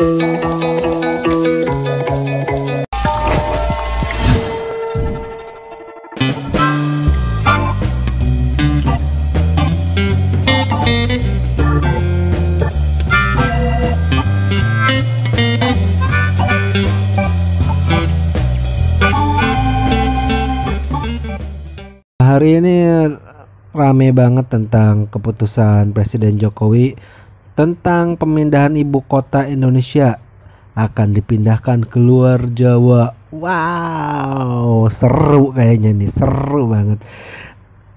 Hari ini rame banget tentang keputusan Presiden Jokowi tentang pemindahan ibu kota Indonesia akan dipindahkan ke luar Jawa. Wow, seru kayaknya nih, seru banget.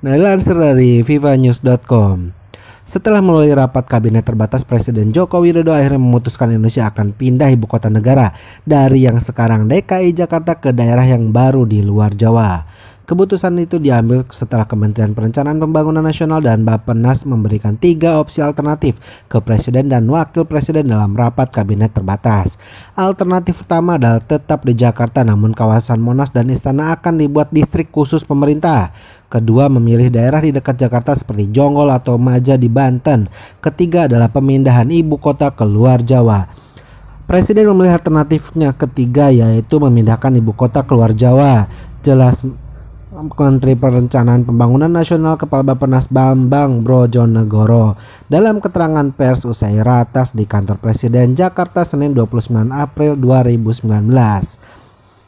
Nah, lansir dari vivanews.com. Setelah melalui rapat kabinet terbatas, Presiden Joko Widodo akhirnya memutuskan Indonesia akan pindah ibu kota negara dari yang sekarang DKI Jakarta ke daerah yang baru di luar Jawa. Keputusan itu diambil setelah Kementerian Perencanaan Pembangunan Nasional dan Bappenas memberikan tiga opsi alternatif ke Presiden dan Wakil Presiden dalam rapat kabinet terbatas. Alternatif pertama adalah tetap di Jakarta namun kawasan Monas dan Istana akan dibuat distrik khusus pemerintah. Kedua memilih daerah di dekat Jakarta seperti Jonggol atau Maja di Banten. Ketiga adalah pemindahan ibu kota ke luar Jawa. Presiden memilih alternatifnya ketiga yaitu memindahkan ibu kota keluar Jawa. Jelas Menteri Perencanaan Pembangunan Nasional Kepala Bapenas Bambang Brojonegoro dalam keterangan pers usai ratas di kantor Presiden Jakarta Senin 29 April 2019.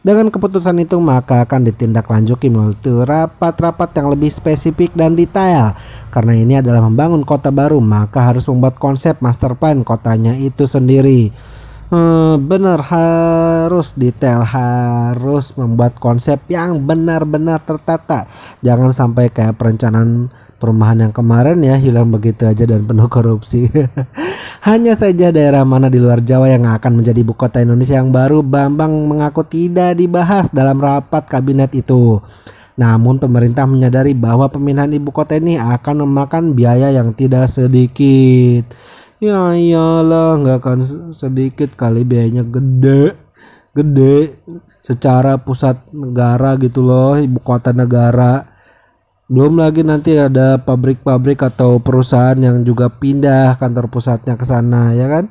Dengan keputusan itu maka akan ditindaklanjuti melalui rapat-rapat yang lebih spesifik dan detail. Karena ini adalah membangun kota baru, maka harus membuat konsep master plan kotanya itu sendiri. Eh, benar harus detail harus membuat konsep yang benar-benar tertata jangan sampai kayak perencanaan perumahan yang kemarin ya hilang begitu aja dan penuh korupsi hanya saja daerah mana di luar Jawa yang akan menjadi ibu kota Indonesia yang baru Bambang mengaku tidak dibahas dalam rapat kabinet itu namun pemerintah menyadari bahwa pemindahan ibu kota ini akan memakan biaya yang tidak sedikit ya iyalah nggak akan sedikit kali biayanya gede gede secara pusat negara gitu loh ibu kota negara belum lagi nanti ada pabrik-pabrik atau perusahaan yang juga pindah kantor pusatnya ke sana ya kan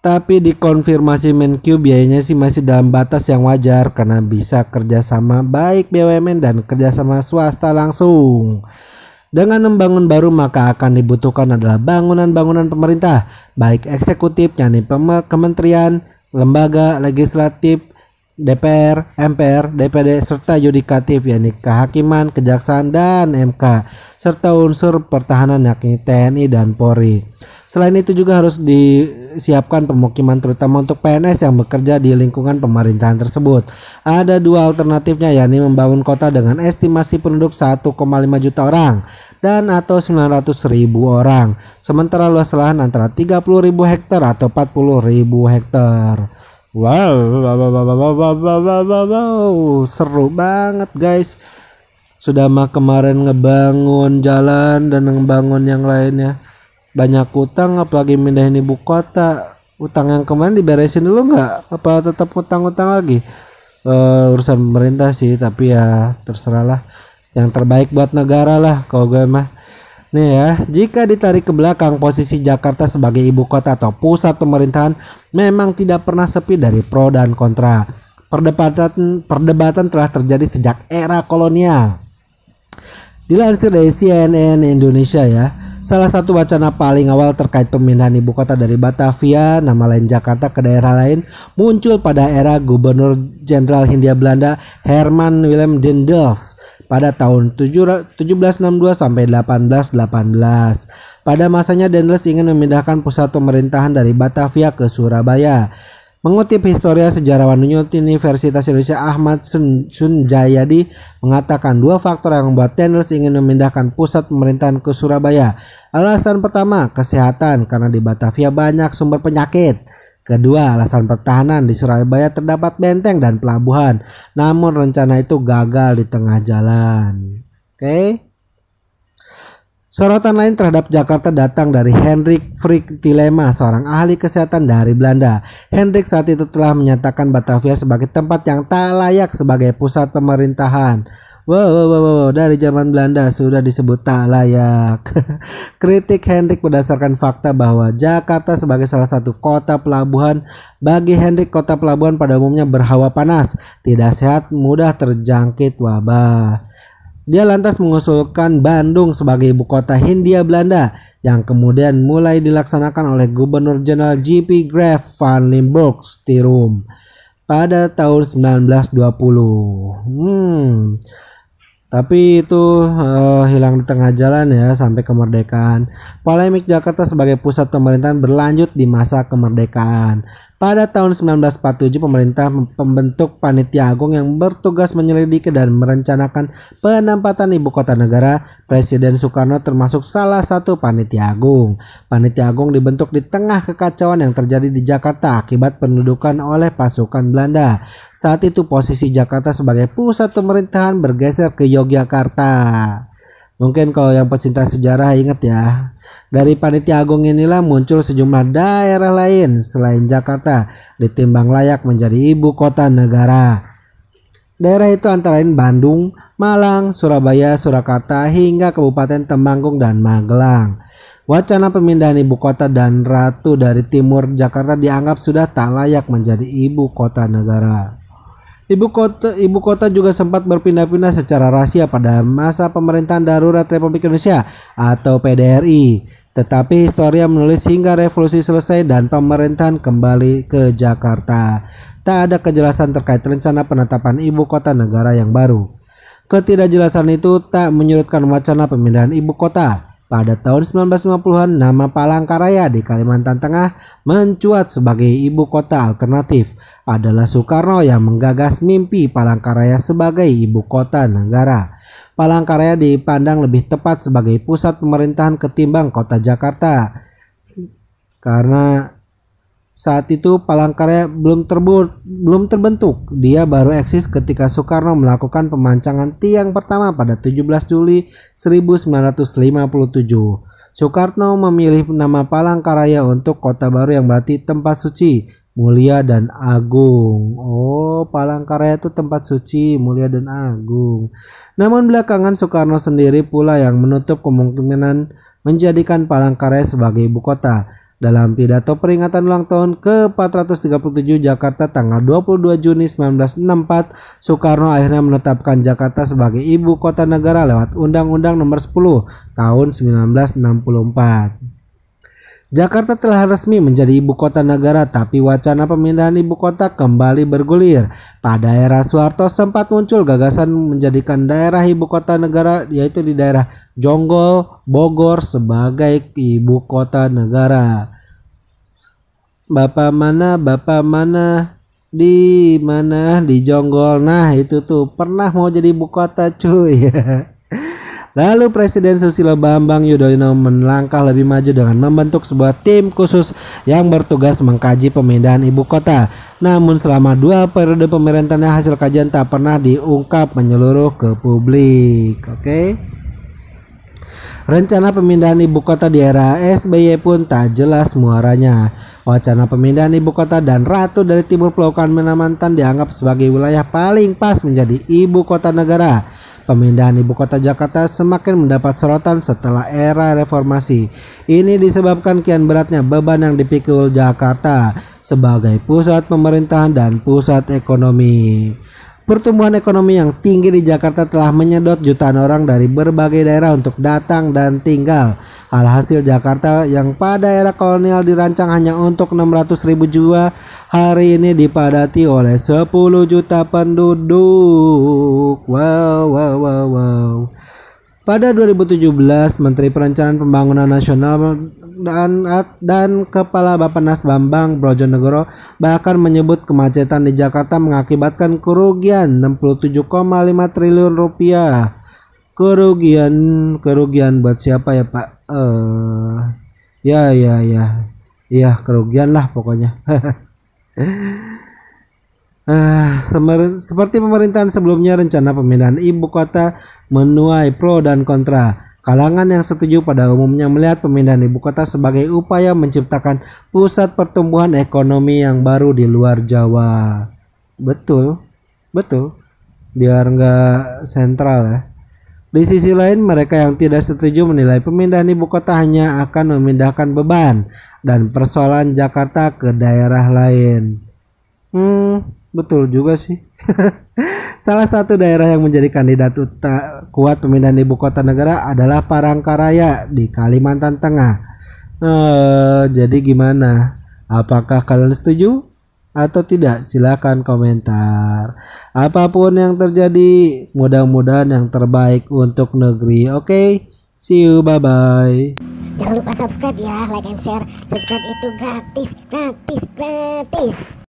tapi dikonfirmasi Menq biayanya sih masih dalam batas yang wajar karena bisa kerjasama baik BUMN dan kerjasama swasta langsung. Dengan membangun baru maka akan dibutuhkan adalah bangunan-bangunan pemerintah, baik eksekutif yakni kementerian, lembaga legislatif, DPR, MPR, DPD serta yudikatif yakni kehakiman, kejaksaan dan MK serta unsur pertahanan yakni TNI dan Polri. Selain itu juga harus disiapkan pemukiman terutama untuk PNS yang bekerja di lingkungan pemerintahan tersebut. Ada dua alternatifnya yakni membangun kota dengan estimasi penduduk 1,5 juta orang dan atau 900 ribu orang. Sementara luas lahan antara 30 ribu hektar atau 40 ribu hektar. Wow, wow, wow, wow, wow, wow, wow, wow, seru banget guys. Sudah mah kemarin ngebangun jalan dan ngebangun yang lainnya banyak utang apalagi mindahin ibu kota utang yang kemarin diberesin dulu nggak apa tetap utang-utang lagi uh, urusan pemerintah sih tapi ya terserah lah yang terbaik buat negara lah kalau gue mah Nih ya, jika ditarik ke belakang, posisi Jakarta sebagai ibu kota atau pusat pemerintahan memang tidak pernah sepi dari pro dan kontra. Perdebatan, perdebatan telah terjadi sejak era kolonial. Dilansir dari CNN Indonesia ya, Salah satu wacana paling awal terkait pemindahan ibu kota dari Batavia, nama lain Jakarta ke daerah lain, muncul pada era Gubernur Jenderal Hindia Belanda Herman Willem Dendels pada tahun 1762 sampai 1818. Pada masanya Dendels ingin memindahkan pusat pemerintahan dari Batavia ke Surabaya. Mengutip historia sejarawan Universitas Indonesia Ahmad Sun Sunjayadi mengatakan dua faktor yang membuat Daniels ingin memindahkan pusat pemerintahan ke Surabaya. Alasan pertama, kesehatan karena di Batavia banyak sumber penyakit. Kedua, alasan pertahanan di Surabaya terdapat benteng dan pelabuhan. Namun rencana itu gagal di tengah jalan. Oke. Okay? Sorotan lain terhadap Jakarta datang dari Hendrik Frick Tilema, seorang ahli kesehatan dari Belanda. Hendrik saat itu telah menyatakan Batavia sebagai tempat yang tak layak sebagai pusat pemerintahan. Wow, wow, wow, wow. dari zaman Belanda sudah disebut tak layak. Kritik Hendrik berdasarkan fakta bahwa Jakarta sebagai salah satu kota pelabuhan bagi Hendrik kota pelabuhan pada umumnya berhawa panas, tidak sehat, mudah terjangkit wabah. Dia lantas mengusulkan Bandung sebagai ibu kota Hindia Belanda yang kemudian mulai dilaksanakan oleh Gubernur Jenderal G.P. Graf van Limburg Stirum pada tahun 1920. Hmm. Tapi itu uh, hilang di tengah jalan ya sampai kemerdekaan. Polemik Jakarta sebagai pusat pemerintahan berlanjut di masa kemerdekaan. Pada tahun 1947 pemerintah membentuk panitia agung yang bertugas menyelidiki dan merencanakan penempatan ibu kota negara. Presiden Soekarno termasuk salah satu panitia agung. Panitia agung dibentuk di tengah kekacauan yang terjadi di Jakarta akibat pendudukan oleh pasukan Belanda. Saat itu posisi Jakarta sebagai pusat pemerintahan bergeser ke Yogyakarta. Mungkin kalau yang pecinta sejarah ingat ya. Dari Panitia Agung inilah muncul sejumlah daerah lain selain Jakarta ditimbang layak menjadi ibu kota negara. Daerah itu antara lain Bandung, Malang, Surabaya, Surakarta hingga Kabupaten Temanggung dan Magelang. Wacana pemindahan ibu kota dan ratu dari timur Jakarta dianggap sudah tak layak menjadi ibu kota negara. Ibu kota, ibu kota juga sempat berpindah-pindah secara rahasia pada masa pemerintahan darurat Republik Indonesia atau PDRI. Tetapi historia menulis hingga revolusi selesai dan pemerintahan kembali ke Jakarta. Tak ada kejelasan terkait rencana penetapan ibu kota negara yang baru. Ketidakjelasan itu tak menyurutkan wacana pemindahan ibu kota pada tahun 1950-an, nama Palangkaraya di Kalimantan Tengah mencuat sebagai ibu kota alternatif. Adalah Soekarno yang menggagas mimpi Palangkaraya sebagai ibu kota negara. Palangkaraya dipandang lebih tepat sebagai pusat pemerintahan ketimbang kota Jakarta. Karena saat itu Palangkaraya belum terbur, belum terbentuk. Dia baru eksis ketika Soekarno melakukan pemancangan tiang pertama pada 17 Juli 1957. Soekarno memilih nama Palangkaraya untuk kota baru yang berarti tempat suci, mulia dan agung. Oh, Palangkaraya itu tempat suci, mulia dan agung. Namun belakangan Soekarno sendiri pula yang menutup kemungkinan menjadikan Palangkaraya sebagai ibu kota dalam pidato peringatan ulang tahun ke-437 Jakarta tanggal 22 Juni 1964, Soekarno akhirnya menetapkan Jakarta sebagai ibu kota negara lewat Undang-Undang Nomor 10 tahun 1964. Jakarta telah resmi menjadi ibu kota negara, tapi wacana pemindahan ibu kota kembali bergulir. Pada era Soeharto sempat muncul gagasan menjadikan daerah ibu kota negara, yaitu di daerah Jonggol, Bogor, sebagai ibu kota negara bapak mana bapak mana di mana di Jonggol nah itu tuh pernah mau jadi ibu kota cuy Lalu Presiden Susilo Bambang Yudhoyono melangkah lebih maju dengan membentuk sebuah tim khusus yang bertugas mengkaji pemindahan ibu kota. Namun selama dua periode pemerintahnya hasil kajian tak pernah diungkap menyeluruh ke publik. Oke. Rencana pemindahan ibu kota di era SBY pun tak jelas muaranya. Wacana pemindahan ibu kota dan ratu dari timur Pulau Kalimantan dianggap sebagai wilayah paling pas menjadi ibu kota negara. Pemindahan ibu kota Jakarta semakin mendapat sorotan setelah era reformasi. Ini disebabkan kian beratnya beban yang dipikul Jakarta sebagai pusat pemerintahan dan pusat ekonomi. Pertumbuhan ekonomi yang tinggi di Jakarta telah menyedot jutaan orang dari berbagai daerah untuk datang dan tinggal. Alhasil Jakarta yang pada era kolonial dirancang hanya untuk 600 ribu jiwa hari ini dipadati oleh 10 juta penduduk. Wow, wow, wow, wow. Pada 2017, Menteri Perencanaan Pembangunan Nasional dan dan Kepala Bapenas Bambang Brojonegoro bahkan menyebut kemacetan di Jakarta mengakibatkan kerugian 67,5 triliun rupiah. Kerugian kerugian buat siapa ya Pak? Eh uh, ya ya ya. ya kerugian lah pokoknya. Uh, seperti pemerintahan sebelumnya, rencana pemindahan ibu kota menuai pro dan kontra. Kalangan yang setuju pada umumnya melihat pemindahan ibu kota sebagai upaya menciptakan pusat pertumbuhan ekonomi yang baru di luar Jawa. Betul, betul. Biar nggak sentral ya. Di sisi lain, mereka yang tidak setuju menilai pemindahan ibu kota hanya akan memindahkan beban dan persoalan Jakarta ke daerah lain. Hmm, Betul juga sih. Salah satu daerah yang menjadi kandidat kuat pemindahan ibu kota negara adalah Parangkaraya di Kalimantan Tengah. Eh, jadi gimana? Apakah kalian setuju atau tidak? silakan komentar. Apapun yang terjadi, mudah-mudahan yang terbaik untuk negeri. Oke, okay? see you, bye bye. Jangan lupa subscribe ya, like and share. Subscribe itu gratis, gratis, gratis.